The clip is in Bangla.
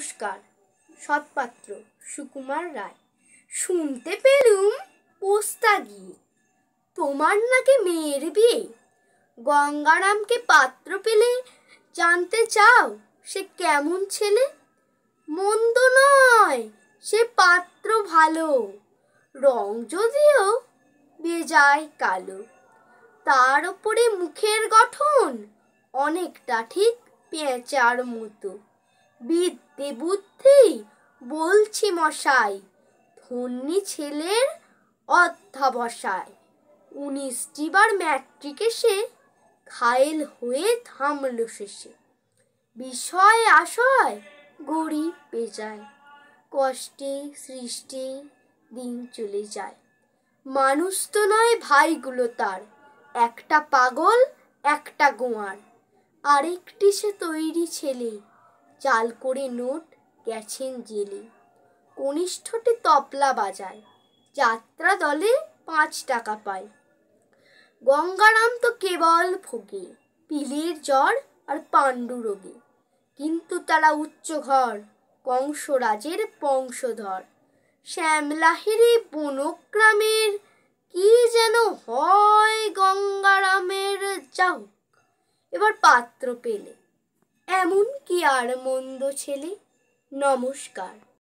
নমস্কার সৎপাত্র সুকুমার রায় শুনতে পেলুম পোস্তা গিয়ে তোমার নাকি মেয়ের বিয়ে গঙ্গারামকে পাত্র পেলে জানতে চাও সে কেমন ছেলে মন্দ নয় সে পাত্র ভালো রং যদিও বেজায় কালো তার ওপরে মুখের গঠন অনেকটা ঠিক পেঁচার মতো বিদ্যে বুদ্ধি বলছি মশাই ধন্যি ছেলের অধ্যাবসায় উনিশটি বার ম্যাট্রিকে সে খায়েল হয়ে থামল শেষে বিষয় আশয় গরিব পেজায় কষ্টে সৃষ্টি দিন চলে যায় মানুষ তো নয় ভাইগুলো তার একটা পাগল একটা গোয়ার আরেকটি সে তৈরি ছেলে চাল করে নোট গেছেন জেলে কনিষ্ঠটি তবলা বাজায় যাত্রা দলে পাঁচ টাকা পায় গঙ্গারাম তো কেবল ভোগে পিলের জ্বর আর পাণ্ডু রোগে কিন্তু তারা উচ্চ ঘর কংসরাজের বংশধর শ্যামলাহিরি বনগ্রামের কি যেন হয় গঙ্গারামের যাও এবার পাত্র পেলে এমন কি আর মন্দ ছেলে নমস্কার